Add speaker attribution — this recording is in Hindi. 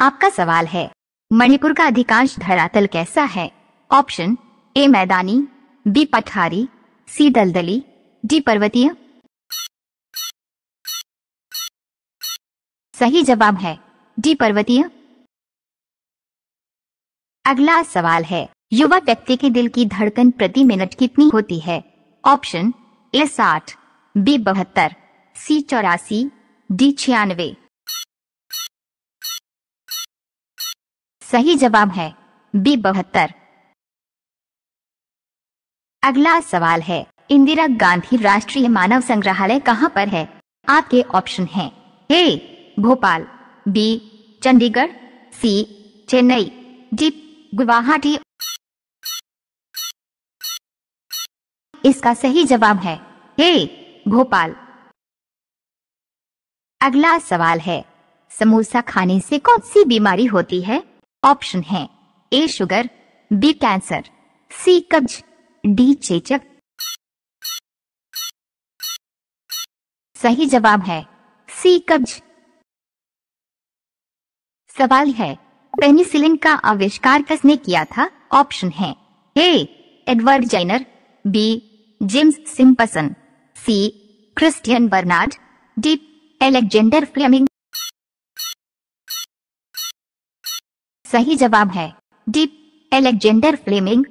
Speaker 1: आपका सवाल है मणिपुर का अधिकांश धरातल कैसा है ऑप्शन ए मैदानी बी पठारी सी दलदली डी पर्वतीय सही जवाब है डी पर्वतीय अगला सवाल है युवा व्यक्ति के दिल की धड़कन प्रति मिनट कितनी होती है ऑप्शन ए साठ बी बहत्तर सी चौरासी डी छियानवे सही जवाब है बी बहत्तर अगला सवाल है इंदिरा गांधी राष्ट्रीय मानव संग्रहालय कहाँ पर है आपके ऑप्शन है A Bhopal B Chandigarh C Chennai D Guwahati इसका सही जवाब है ए भोपाल अगला सवाल है समोसा खाने से कौन सी बीमारी होती है ऑप्शन हैं A sugar B cancer C कब्ज डी चेचक सही जवाब है सी कब्ज सवाल है पेनिसिलिन का आविष्कार किसने किया था ऑप्शन है A Edward Jenner B James Simpson C Christian Barnard D Alexander Fleming सही जवाब है डीप एलेक्जेंडर फ्लेमिंग